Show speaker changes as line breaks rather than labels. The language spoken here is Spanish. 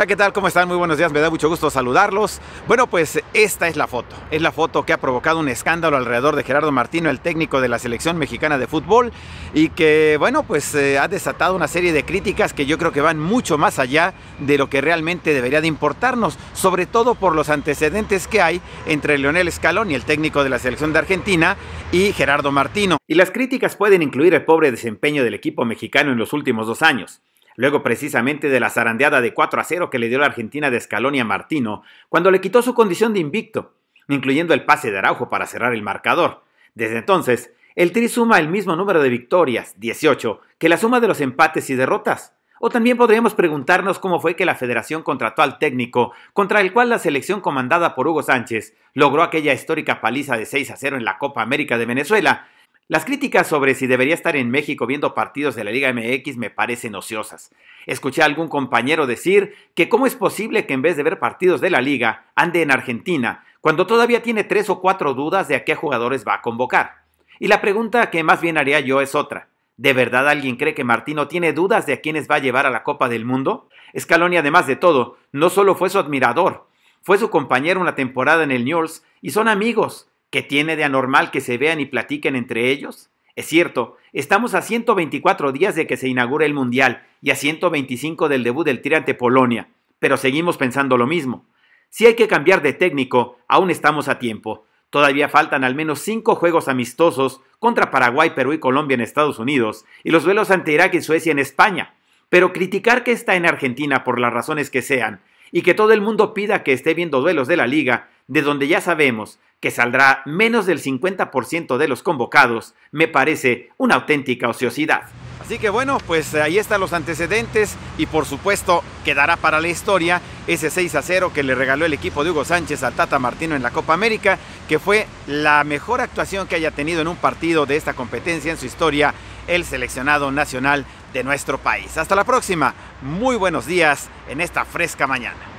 Hola, ¿qué tal? ¿Cómo están? Muy buenos días, me da mucho gusto saludarlos. Bueno, pues esta es la foto. Es la foto que ha provocado un escándalo alrededor de Gerardo Martino, el técnico de la selección mexicana de fútbol, y que, bueno, pues eh, ha desatado una serie de críticas que yo creo que van mucho más allá de lo que realmente debería de importarnos, sobre todo por los antecedentes que hay entre Leonel Scaloni, el técnico de la selección de Argentina, y Gerardo Martino. Y las críticas pueden incluir el pobre desempeño del equipo mexicano en los últimos dos años luego precisamente de la zarandeada de 4 a 0 que le dio la Argentina de Scaloni a Martino, cuando le quitó su condición de invicto, incluyendo el pase de Araujo para cerrar el marcador. Desde entonces, el Tri suma el mismo número de victorias, 18, que la suma de los empates y derrotas. O también podríamos preguntarnos cómo fue que la federación contrató al técnico, contra el cual la selección comandada por Hugo Sánchez logró aquella histórica paliza de 6 a 0 en la Copa América de Venezuela, las críticas sobre si debería estar en México viendo partidos de la Liga MX me parecen ociosas. Escuché a algún compañero decir que cómo es posible que en vez de ver partidos de la Liga ande en Argentina cuando todavía tiene tres o cuatro dudas de a qué jugadores va a convocar. Y la pregunta que más bien haría yo es otra. ¿De verdad alguien cree que Martino tiene dudas de a quiénes va a llevar a la Copa del Mundo? Scaloni, además de todo, no solo fue su admirador, fue su compañero una temporada en el Newell's y son amigos. ¿Qué tiene de anormal que se vean y platiquen entre ellos? Es cierto, estamos a 124 días de que se inaugure el Mundial y a 125 del debut del ante Polonia, pero seguimos pensando lo mismo. Si hay que cambiar de técnico, aún estamos a tiempo. Todavía faltan al menos cinco juegos amistosos contra Paraguay, Perú y Colombia en Estados Unidos y los duelos ante Irak y Suecia en España. Pero criticar que está en Argentina por las razones que sean y que todo el mundo pida que esté viendo duelos de la liga de donde ya sabemos que saldrá menos del 50% de los convocados, me parece una auténtica ociosidad. Así que bueno, pues eh, ahí están los antecedentes y por supuesto quedará para la historia ese 6 a 0 que le regaló el equipo de Hugo Sánchez al Tata Martino en la Copa América, que fue la mejor actuación que haya tenido en un partido de esta competencia en su historia el seleccionado nacional de nuestro país. Hasta la próxima, muy buenos días en esta fresca mañana.